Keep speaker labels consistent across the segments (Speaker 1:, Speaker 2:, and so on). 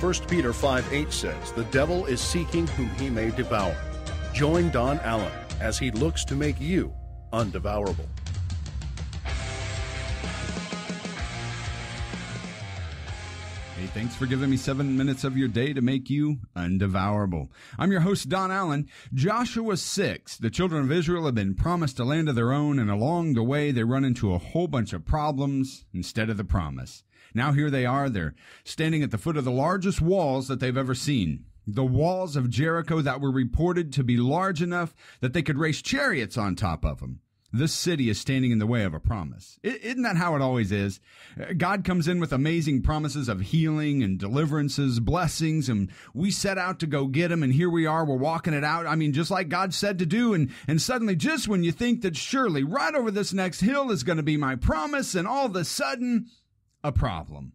Speaker 1: 1 Peter 5 8 says, The devil is seeking whom he may devour. Join Don Allen as he looks to make you undevourable. Thanks for giving me seven minutes of your day to make you undevourable. I'm your host, Don Allen. Joshua 6. The children of Israel have been promised a land of their own, and along the way, they run into a whole bunch of problems instead of the promise. Now here they are. They're standing at the foot of the largest walls that they've ever seen. The walls of Jericho that were reported to be large enough that they could race chariots on top of them. This city is standing in the way of a promise. Isn't that how it always is? God comes in with amazing promises of healing and deliverances, blessings, and we set out to go get them, and here we are, we're walking it out. I mean, just like God said to do, and, and suddenly, just when you think that surely right over this next hill is going to be my promise, and all of a sudden, a problem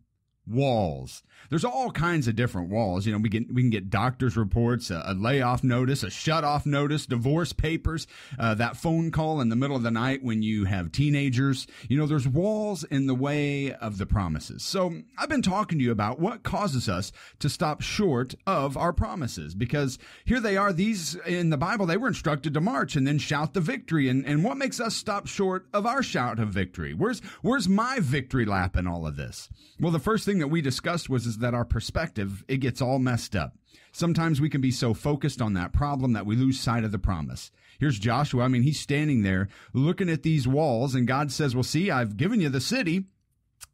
Speaker 1: walls. There's all kinds of different walls. You know, we can we can get doctors' reports, a, a layoff notice, a shutoff notice, divorce papers, uh, that phone call in the middle of the night when you have teenagers. You know, there's walls in the way of the promises. So I've been talking to you about what causes us to stop short of our promises because here they are. These in the Bible, they were instructed to march and then shout the victory. And and what makes us stop short of our shout of victory? Where's where's my victory lap in all of this? Well, the first thing thing that we discussed was is that our perspective, it gets all messed up. Sometimes we can be so focused on that problem that we lose sight of the promise. Here's Joshua. I mean, he's standing there looking at these walls and God says, well, see, I've given you the city.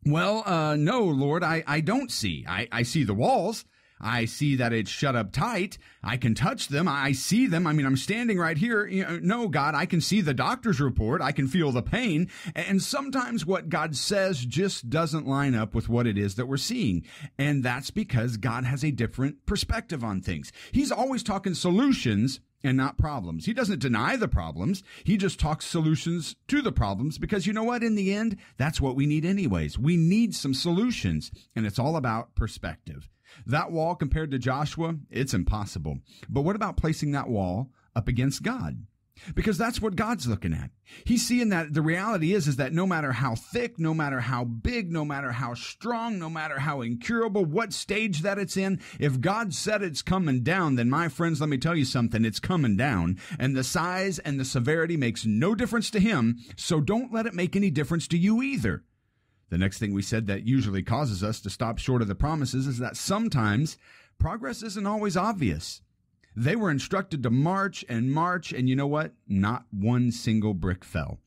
Speaker 1: Well, uh, no, Lord, I, I don't see. I, I see the walls. I see that it's shut up tight. I can touch them. I see them. I mean, I'm standing right here. no, God, I can see the doctor's report. I can feel the pain. And sometimes what God says just doesn't line up with what it is that we're seeing. And that's because God has a different perspective on things. He's always talking solutions and not problems. He doesn't deny the problems. He just talks solutions to the problems because you know what? In the end, that's what we need anyways. We need some solutions and it's all about perspective. That wall compared to Joshua, it's impossible. But what about placing that wall up against God? because that's what God's looking at. He's seeing that the reality is, is that no matter how thick, no matter how big, no matter how strong, no matter how incurable, what stage that it's in, if God said it's coming down, then my friends, let me tell you something, it's coming down. And the size and the severity makes no difference to him. So don't let it make any difference to you either. The next thing we said that usually causes us to stop short of the promises is that sometimes progress isn't always obvious. They were instructed to march and march, and you know what? Not one single brick fell.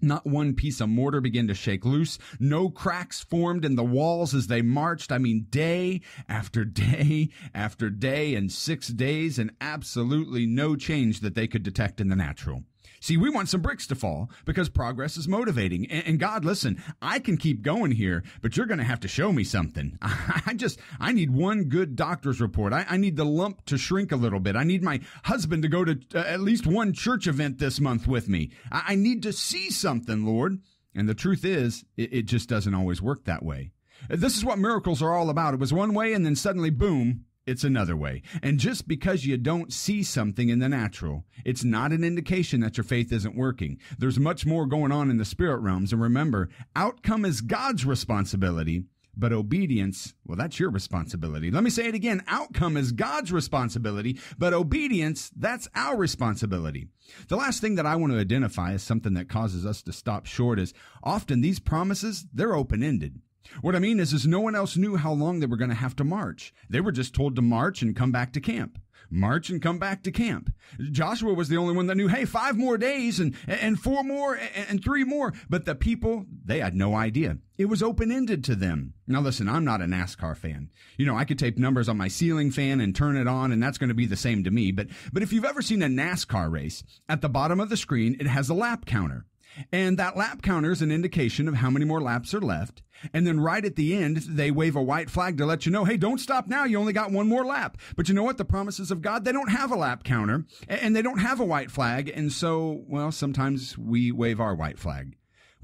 Speaker 1: Not one piece of mortar began to shake loose. No cracks formed in the walls as they marched. I mean, day after day after day and six days and absolutely no change that they could detect in the natural. See, we want some bricks to fall because progress is motivating. And, and God, listen, I can keep going here, but you're going to have to show me something. I, I just, I need one good doctor's report. I, I, need the lump to shrink a little bit. I need my husband to go to uh, at least one church event this month with me. I, I need to see something, Lord. And the truth is, it, it just doesn't always work that way. This is what miracles are all about. It was one way and then suddenly, boom, it's another way. And just because you don't see something in the natural, it's not an indication that your faith isn't working. There's much more going on in the spirit realms. And remember, outcome is God's responsibility, but obedience, well, that's your responsibility. Let me say it again. Outcome is God's responsibility, but obedience, that's our responsibility. The last thing that I want to identify as something that causes us to stop short is often these promises, they're open ended. What I mean is, is no one else knew how long they were going to have to march. They were just told to march and come back to camp. March and come back to camp. Joshua was the only one that knew, hey, five more days and, and four more and three more. But the people, they had no idea. It was open ended to them. Now listen, I'm not a NASCAR fan. You know, I could tape numbers on my ceiling fan and turn it on and that's going to be the same to me. But, but if you've ever seen a NASCAR race, at the bottom of the screen, it has a lap counter. And that lap counter is an indication of how many more laps are left. And then right at the end, they wave a white flag to let you know, hey, don't stop now. You only got one more lap. But you know what? The promises of God, they don't have a lap counter and they don't have a white flag. And so, well, sometimes we wave our white flag.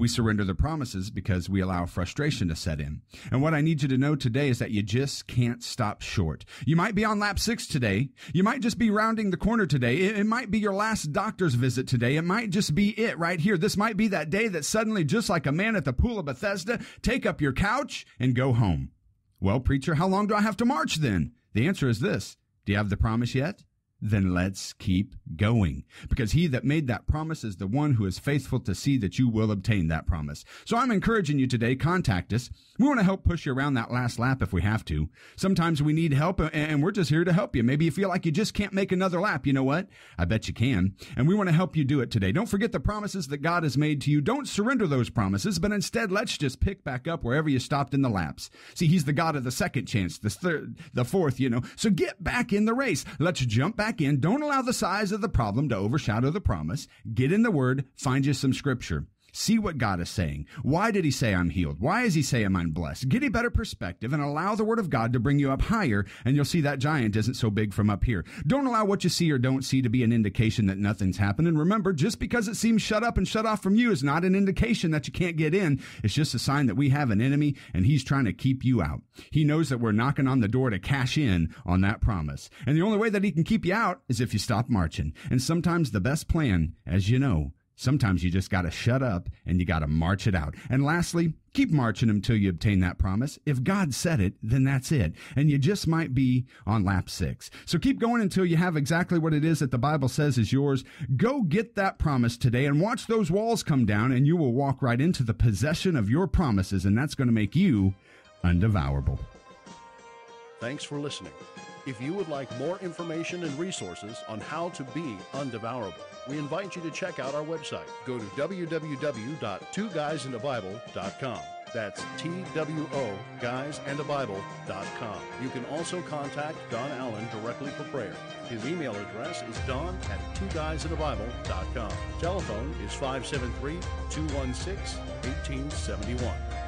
Speaker 1: We surrender the promises because we allow frustration to set in. And what I need you to know today is that you just can't stop short. You might be on lap six today. You might just be rounding the corner today. It, it might be your last doctor's visit today. It might just be it right here. This might be that day that suddenly, just like a man at the pool of Bethesda, take up your couch and go home. Well, preacher, how long do I have to march then? The answer is this. Do you have the promise yet? then let's keep going. Because he that made that promise is the one who is faithful to see that you will obtain that promise. So I'm encouraging you today, contact us. We want to help push you around that last lap if we have to. Sometimes we need help and we're just here to help you. Maybe you feel like you just can't make another lap. You know what? I bet you can. And we want to help you do it today. Don't forget the promises that God has made to you. Don't surrender those promises, but instead let's just pick back up wherever you stopped in the laps. See, he's the God of the second chance, the third, the fourth, you know. So get back in the race. Let's jump back back in. Don't allow the size of the problem to overshadow the promise. Get in the Word, find you some Scripture. See what God is saying. Why did he say I'm healed? Why is he saying I'm blessed? Get a better perspective and allow the word of God to bring you up higher and you'll see that giant isn't so big from up here. Don't allow what you see or don't see to be an indication that nothing's happened. And remember, just because it seems shut up and shut off from you is not an indication that you can't get in. It's just a sign that we have an enemy and he's trying to keep you out. He knows that we're knocking on the door to cash in on that promise. And the only way that he can keep you out is if you stop marching. And sometimes the best plan, as you know, Sometimes you just got to shut up and you got to march it out. And lastly, keep marching until you obtain that promise. If God said it, then that's it. And you just might be on lap six. So keep going until you have exactly what it is that the Bible says is yours. Go get that promise today and watch those walls come down and you will walk right into the possession of your promises. And that's going to make you undevourable. Thanks for listening. If you would like more information and resources on how to be undevourable, we invite you to check out our website. Go to bible.com. That's T-W-O, guysandabible.com. You can also contact Don Allen directly for prayer. His email address is don at twoguysinthebible.com. Telephone is 573-216-1871.